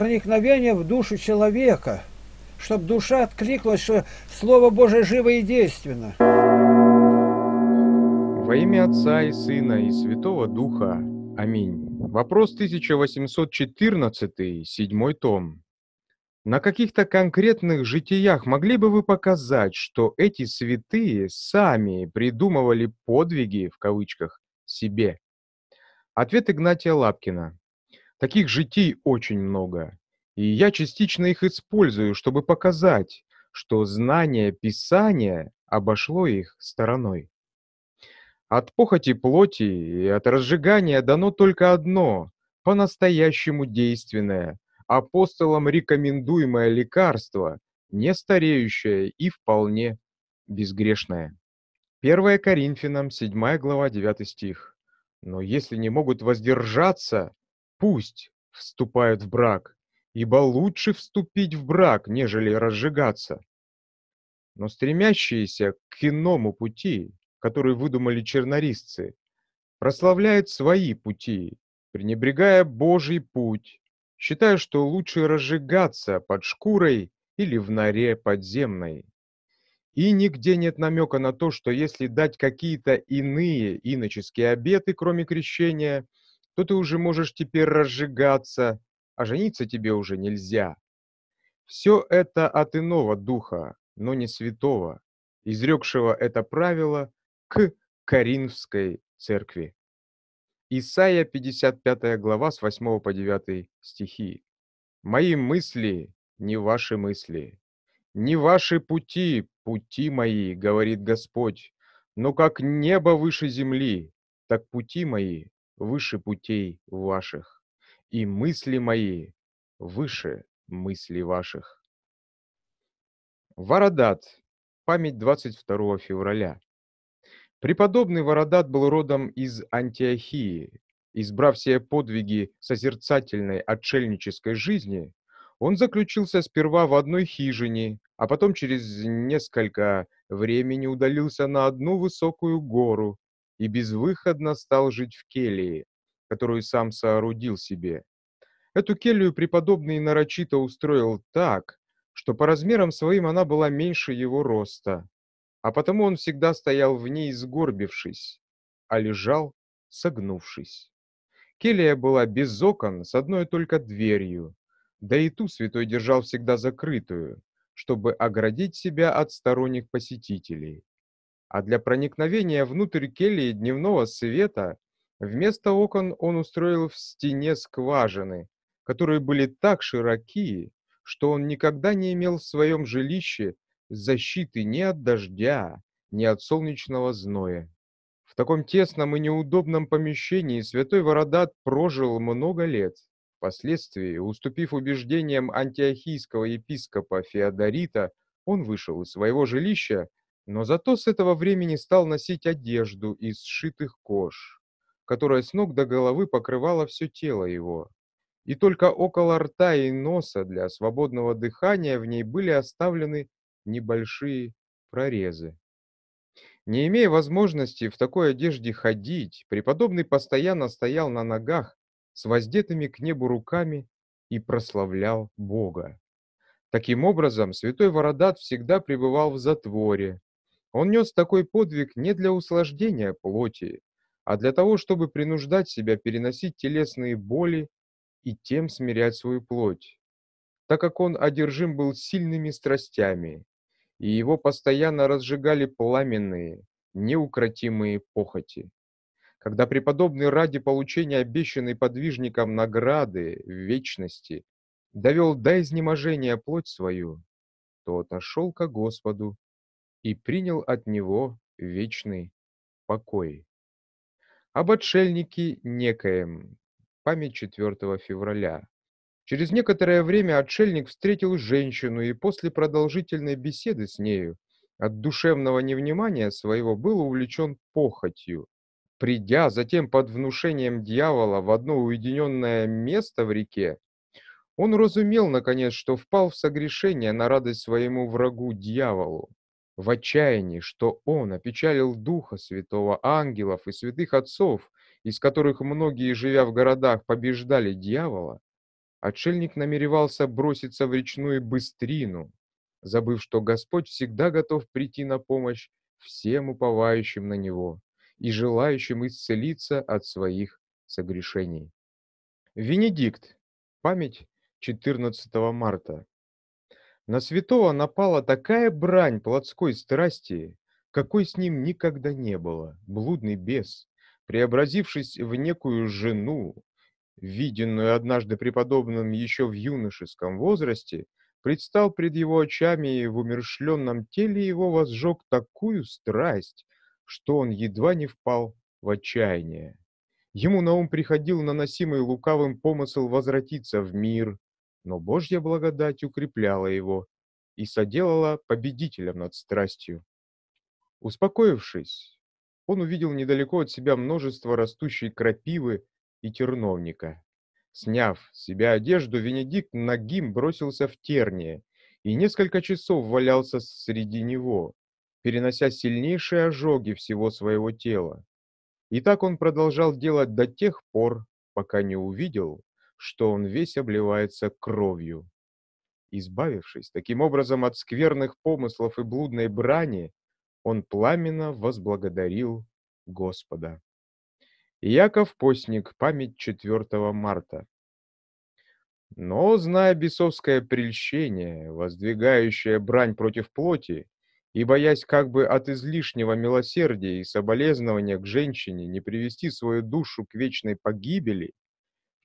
проникновение в душу человека, чтобы душа откликнулась, что Слово Божие живо и действенно. Во имя Отца и Сына и Святого Духа. Аминь. Вопрос 1814, седьмой том. На каких-то конкретных житиях могли бы вы показать, что эти святые сами придумывали подвиги, в кавычках, себе? Ответ Игнатия Лапкина. Таких житий очень много, и я частично их использую, чтобы показать, что знание Писания обошло их стороной. От похоти плоти и от разжигания дано только одно, по-настоящему действенное, апостолам рекомендуемое лекарство, не стареющее и вполне безгрешное. 1 Коринфянам 7 глава 9 стих. Но если не могут воздержаться, Пусть вступают в брак, ибо лучше вступить в брак, нежели разжигаться. Но стремящиеся к иному пути, который выдумали чернорисцы, прославляют свои пути, пренебрегая Божий путь, считая, что лучше разжигаться под шкурой или в норе подземной. И нигде нет намека на то, что если дать какие-то иные иноческие обеты, кроме крещения – то ты уже можешь теперь разжигаться, а жениться тебе уже нельзя. Все это от иного духа, но не святого, изрекшего это правило к Коринфской церкви. Исайя 55 глава с 8 по 9 стихи. «Мои мысли не ваши мысли, не ваши пути, пути мои, говорит Господь, но как небо выше земли, так пути мои выше путей ваших, и мысли мои выше мыслей ваших. Варадат. Память 22 февраля. Преподобный Варадат был родом из Антиохии. Избрав все подвиги созерцательной отшельнической жизни, он заключился сперва в одной хижине, а потом через несколько времени удалился на одну высокую гору, и безвыходно стал жить в келии, которую сам соорудил себе. Эту келью преподобный нарочито устроил так, что по размерам своим она была меньше его роста, а потому он всегда стоял в ней сгорбившись, а лежал согнувшись. Келия была без окон, с одной только дверью, да и ту святой держал всегда закрытую, чтобы оградить себя от сторонних посетителей а для проникновения внутрь келии дневного света вместо окон он устроил в стене скважины, которые были так широки, что он никогда не имел в своем жилище защиты ни от дождя, ни от солнечного зноя. В таком тесном и неудобном помещении святой Вородат прожил много лет. Впоследствии, уступив убеждениям антиохийского епископа Феодорита, он вышел из своего жилища но зато с этого времени стал носить одежду из сшитых кож, которая с ног до головы покрывала все тело его, и только около рта и носа для свободного дыхания в ней были оставлены небольшие прорезы. Не имея возможности в такой одежде ходить, преподобный постоянно стоял на ногах с воздетыми к небу руками и прославлял Бога. Таким образом, святой Вородат всегда пребывал в затворе, он нес такой подвиг не для услаждения плоти, а для того, чтобы принуждать себя переносить телесные боли и тем смирять свою плоть, так как он одержим был сильными страстями, и его постоянно разжигали пламенные, неукротимые похоти. Когда преподобный ради получения обещанной подвижником награды в вечности довел до изнеможения плоть свою, то отошел ко Господу и принял от него вечный покой. Об отшельнике некоем. Память 4 февраля. Через некоторое время отшельник встретил женщину и после продолжительной беседы с нею от душевного невнимания своего был увлечен похотью. Придя затем под внушением дьявола в одно уединенное место в реке, он разумел, наконец, что впал в согрешение на радость своему врагу дьяволу в отчаянии, что он опечалил духа святого ангелов и святых отцов, из которых многие, живя в городах, побеждали дьявола, отшельник намеревался броситься в речную быстрину, забыв, что Господь всегда готов прийти на помощь всем уповающим на Него и желающим исцелиться от своих согрешений. Венедикт. Память 14 марта на святого напала такая брань плотской страсти, какой с ним никогда не было. Блудный бес, преобразившись в некую жену, виденную однажды преподобным еще в юношеском возрасте, предстал пред его очами и в умершленном теле его возжег такую страсть, что он едва не впал в отчаяние. Ему на ум приходил наносимый лукавым помысл возвратиться в мир, но Божья благодать укрепляла его и соделала победителем над страстью. Успокоившись, он увидел недалеко от себя множество растущей крапивы и терновника. Сняв с себя одежду, Венедикт нагим бросился в терние и несколько часов валялся среди него, перенося сильнейшие ожоги всего своего тела. И так он продолжал делать до тех пор, пока не увидел, что он весь обливается кровью. Избавившись таким образом от скверных помыслов и блудной брани, он пламенно возблагодарил Господа. Яков Постник, память 4 марта. Но, зная бесовское прельщение, воздвигающее брань против плоти, и боясь как бы от излишнего милосердия и соболезнования к женщине не привести свою душу к вечной погибели,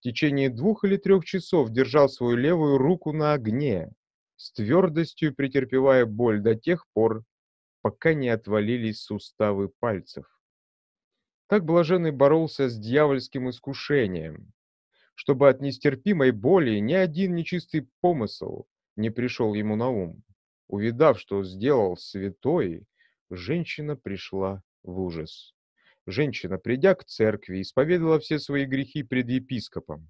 течение двух или трех часов держал свою левую руку на огне, с твердостью претерпевая боль до тех пор, пока не отвалились суставы пальцев. Так блаженный боролся с дьявольским искушением, чтобы от нестерпимой боли ни один нечистый помысл не пришел ему на ум. Увидав, что сделал святой, женщина пришла в ужас. Женщина, придя к церкви, исповедала все свои грехи пред епископом.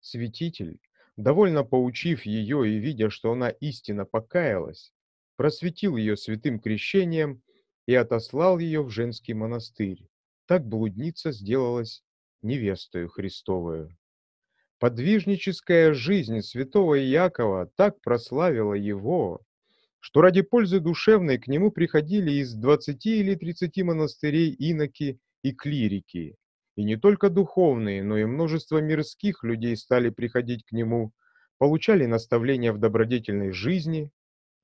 Святитель, довольно поучив ее и видя, что она истинно покаялась, просветил ее святым крещением и отослал ее в женский монастырь. Так блудница сделалась невестою Христовою. Подвижническая жизнь святого Иакова так прославила его, что ради пользы душевной к нему приходили из двадцати или тридцати монастырей иноки и клирики, и не только духовные, но и множество мирских людей стали приходить к нему, получали наставления в добродетельной жизни,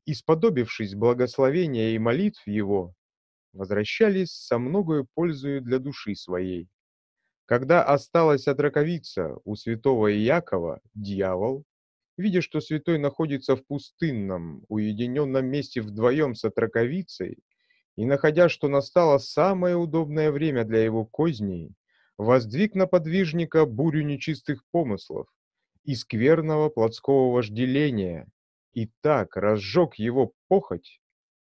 и, сподобившись благословения и молитв его, возвращались со многою пользою для души своей. Когда осталась от раковица у святого Иакова, дьявол, Видя, что святой находится в пустынном, уединенном месте вдвоем с отраковицей, и находя, что настало самое удобное время для его козней, воздвиг на подвижника бурю нечистых помыслов и скверного плотского вожделения, и так разжег его похоть,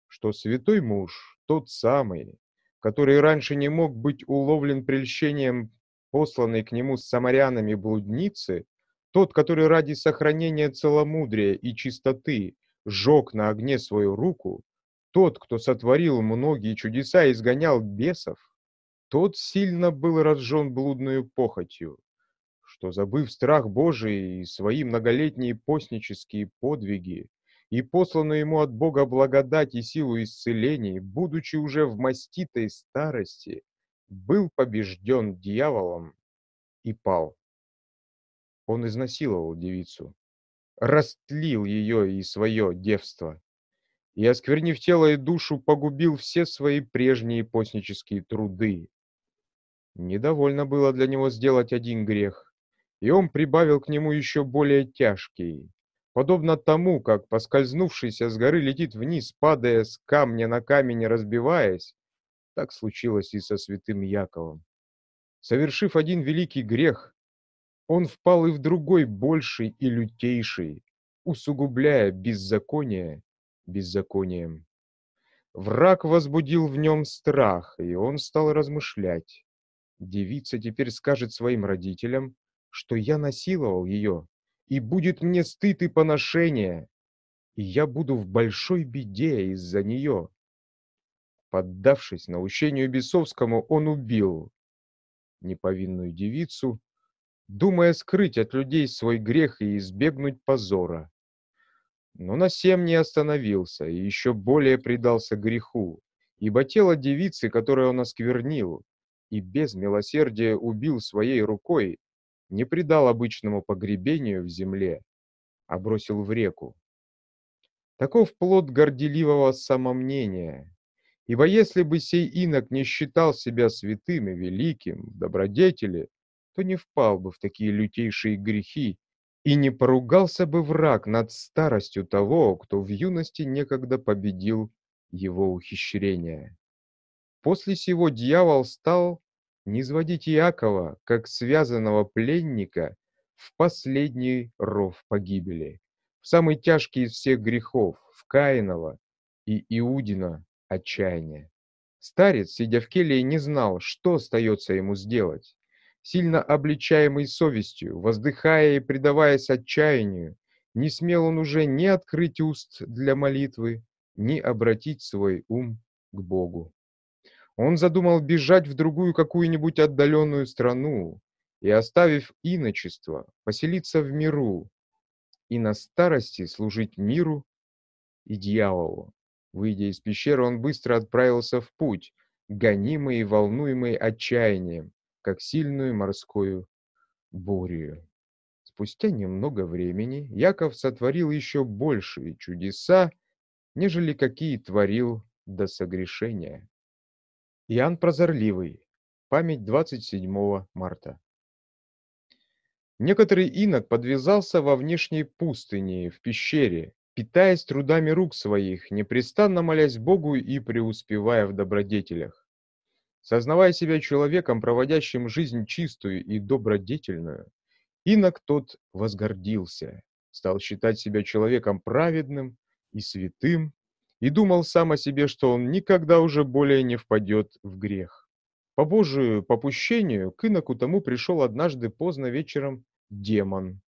что святой муж, тот самый, который раньше не мог быть уловлен прельщением посланной к нему с самарянами блудницы, тот, который ради сохранения целомудрия и чистоты сжег на огне свою руку, тот, кто сотворил многие чудеса и изгонял бесов, тот сильно был разжен блудную похотью, что, забыв страх Божий и свои многолетние постнические подвиги, и посланную ему от Бога благодать и силу исцелений, будучи уже в маститой старости, был побежден дьяволом и пал. Он изнасиловал девицу, растлил ее и свое девство, и, осквернив тело и душу, погубил все свои прежние постнические труды. Недовольно было для него сделать один грех, и он прибавил к нему еще более тяжкий, подобно тому, как поскользнувшийся с горы летит вниз, падая с камня на камень, разбиваясь, так случилось и со святым Яковом. Совершив один великий грех, он впал и в другой больший и лютейший, усугубляя беззаконие беззаконием. Враг возбудил в нем страх, и он стал размышлять. Девица теперь скажет своим родителям, что я насиловал ее, и будет мне стыд и поношение, и я буду в большой беде из-за нее. Поддавшись научению бесовскому, он убил неповинную девицу думая скрыть от людей свой грех и избегнуть позора. Но на сем не остановился и еще более предался греху, ибо тело девицы, которое он осквернил, и без милосердия убил своей рукой, не предал обычному погребению в земле, а бросил в реку. Таков плод горделивого самомнения, ибо если бы сей инок не считал себя святым и великим в добродетели, то не впал бы в такие лютейшие грехи и не поругался бы враг над старостью того, кто в юности некогда победил его ухищрения. После сего дьявол стал низводить Иакова, как связанного пленника, в последний ров погибели, в самый тяжкий из всех грехов, в Каинова и Иудина отчаяние. Старец, сидя в келье, не знал, что остается ему сделать сильно обличаемый совестью, воздыхая и предаваясь отчаянию, не смел он уже ни открыть уст для молитвы, ни обратить свой ум к Богу. Он задумал бежать в другую какую-нибудь отдаленную страну и, оставив иночество, поселиться в миру и на старости служить миру и дьяволу. Выйдя из пещеры, он быстро отправился в путь, гонимый и волнуемый отчаянием, как сильную морскую бурю. Спустя немного времени Яков сотворил еще большие чудеса, нежели какие творил до согрешения. Иоанн Прозорливый. Память 27 марта. Некоторый инок подвязался во внешней пустыне, в пещере, питаясь трудами рук своих, непрестанно молясь Богу и преуспевая в добродетелях. Сознавая себя человеком, проводящим жизнь чистую и добродетельную, инок тот возгордился, стал считать себя человеком праведным и святым, и думал сам о себе, что он никогда уже более не впадет в грех. По Божию попущению к иноку тому пришел однажды поздно вечером демон,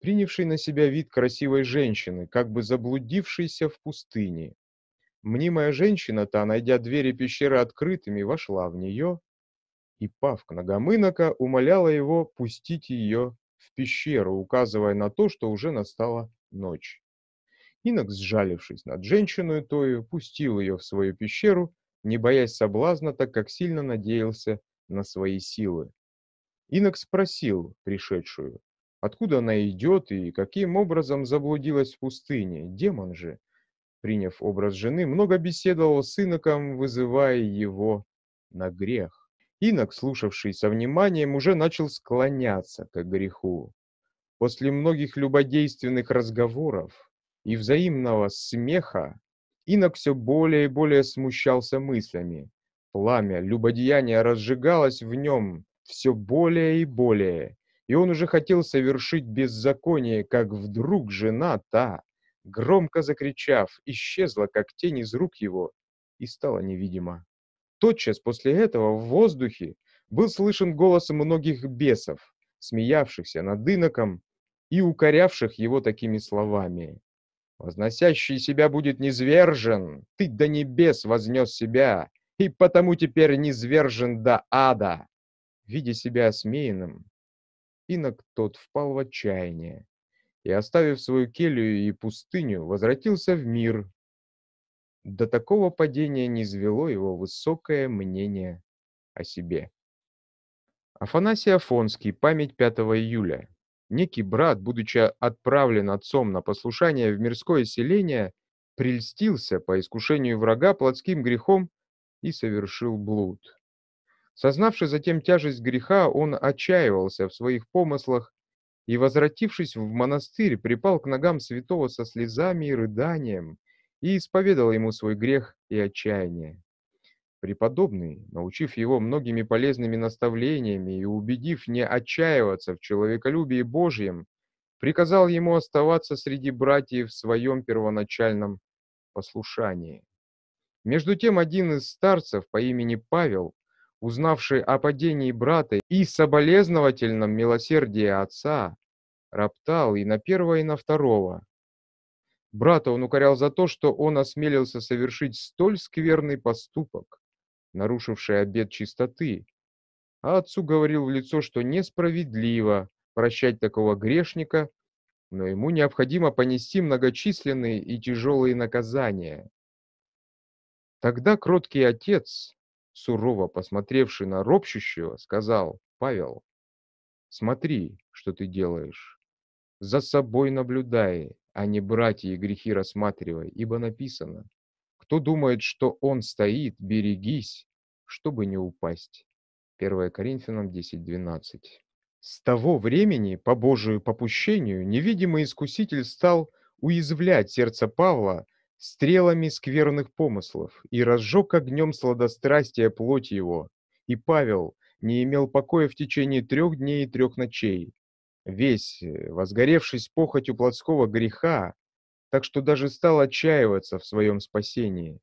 принявший на себя вид красивой женщины, как бы заблудившейся в пустыне, Мнимая женщина-то, найдя двери пещеры открытыми, вошла в нее, и Павк Нагомынока умоляла его пустить ее в пещеру, указывая на то, что уже настала ночь. Инок, сжалившись над женщиной тою, пустил ее в свою пещеру, не боясь соблазна, так как сильно надеялся на свои силы. Инок спросил пришедшую, откуда она идет и каким образом заблудилась в пустыне, демон же, приняв образ жены, много беседовал с иноком, вызывая его на грех. Инок, слушавший со вниманием, уже начал склоняться к греху. После многих любодейственных разговоров и взаимного смеха инок все более и более смущался мыслями. Пламя любодеяния разжигалось в нем все более и более, и он уже хотел совершить беззаконие, как вдруг жена та, громко закричав, исчезла, как тень из рук его, и стала невидима. Тотчас после этого в воздухе был слышен голос многих бесов, смеявшихся над иноком и укорявших его такими словами. «Возносящий себя будет низвержен, ты до небес вознес себя, и потому теперь низвержен до ада!» Видя себя осмеянным, инок тот впал в отчаяние и, оставив свою келью и пустыню, возвратился в мир. До такого падения не звело его высокое мнение о себе. Афанасий Афонский, память 5 июля. Некий брат, будучи отправлен отцом на послушание в мирское селение, прельстился по искушению врага плотским грехом и совершил блуд. Сознавши затем тяжесть греха, он отчаивался в своих помыслах и, возвратившись в монастырь, припал к ногам святого со слезами и рыданием и исповедал ему свой грех и отчаяние. Преподобный, научив его многими полезными наставлениями и убедив не отчаиваться в человеколюбии Божьем, приказал ему оставаться среди братьев в своем первоначальном послушании. Между тем один из старцев по имени Павел, узнавший о падении брата и соболезновательном милосердии отца, роптал и на первого, и на второго. Брата он укорял за то, что он осмелился совершить столь скверный поступок, нарушивший обет чистоты, а отцу говорил в лицо, что несправедливо прощать такого грешника, но ему необходимо понести многочисленные и тяжелые наказания. Тогда кроткий отец, сурово посмотревший на ропщущего, сказал, «Павел, смотри, что ты делаешь» за собой наблюдай, а не братья и грехи рассматривай, ибо написано, кто думает, что он стоит, берегись, чтобы не упасть. 1 Коринфянам 10.12. С того времени, по Божию попущению, невидимый искуситель стал уязвлять сердце Павла стрелами скверных помыслов и разжег огнем сладострастия плоть его. И Павел не имел покоя в течение трех дней и трех ночей, весь э, возгоревшись похотью плотского греха, так что даже стал отчаиваться в своем спасении.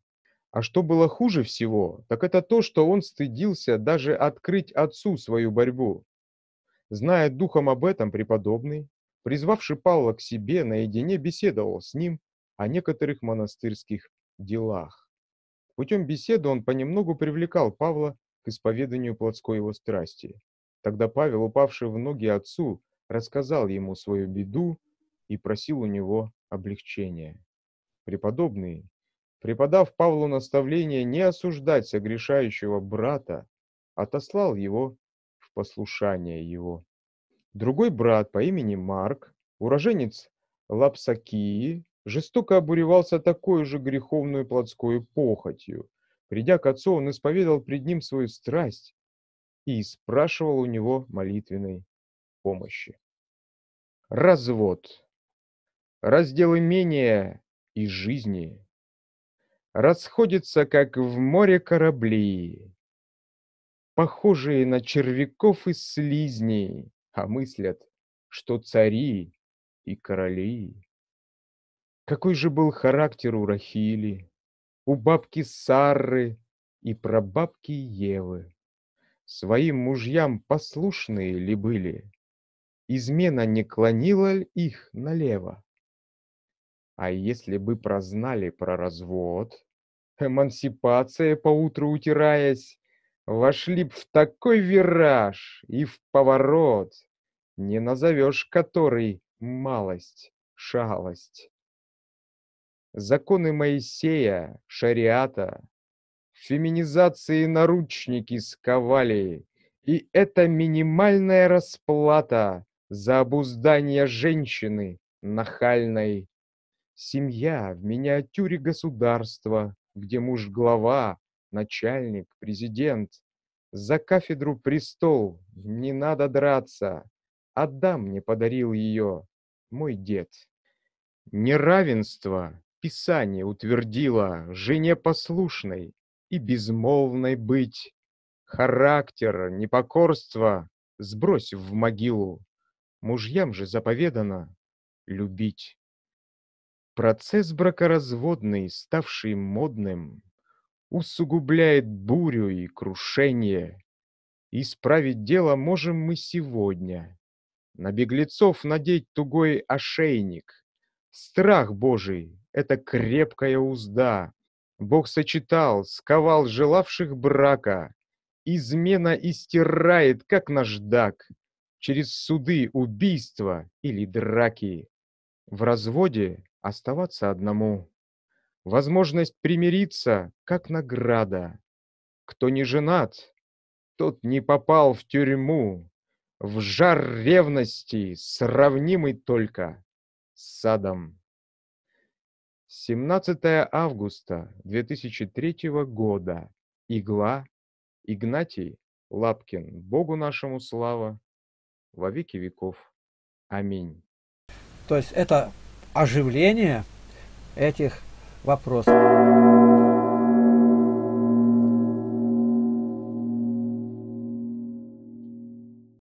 А что было хуже всего, так это то, что он стыдился даже открыть отцу свою борьбу. Зная духом об этом преподобный, призвавший Павла к себе, наедине беседовал с ним о некоторых монастырских делах. Путем беседы он понемногу привлекал Павла к исповеданию плотской его страсти. Тогда Павел, упавший в ноги отцу, рассказал ему свою беду и просил у него облегчения. Преподобный, преподав Павлу наставление не осуждать согрешающего брата, отослал его в послушание его. Другой брат по имени Марк, уроженец Лапсакии, жестоко обуревался такой же греховную плотской похотью. Придя к отцу, он исповедал пред ним свою страсть и спрашивал у него молитвенной помощи. Развод. Раздел имения и жизни. Расходятся, как в море корабли, похожие на червяков и слизней, а мыслят, что цари и короли. Какой же был характер у Рахили, у бабки Сары и прабабки Евы? Своим мужьям послушные ли были? Измена не клонила ли их налево? А если бы прознали про развод, эмансипация, поутру утираясь, вошли б в такой вираж и в поворот, не назовешь который малость, шалость. Законы Моисея, шариата, феминизации наручники сковали, и это минимальная расплата за обуздание женщины нахальной. Семья в миниатюре государства, где муж глава, начальник, президент. За кафедру престол, не надо драться. Отдам мне подарил ее, мой дед. Неравенство Писание утвердило жене послушной и безмолвной быть. Характер, непокорство сбрось в могилу. Мужьям же заповедано любить. Процесс бракоразводный, ставший модным, усугубляет бурю и крушение. Исправить дело можем мы сегодня. На беглецов надеть тугой ошейник. Страх Божий — это крепкая узда. Бог сочетал, сковал желавших брака. Измена истирает, как наждак через суды, убийства или драки. В разводе оставаться одному. Возможность примириться как награда. Кто не женат, тот не попал в тюрьму. В жар ревности, сравнимый только с садом. 17 августа 2003 года. Игла. Игнатий Лапкин. Богу нашему слава во веки веков. Аминь. То есть это оживление этих вопросов.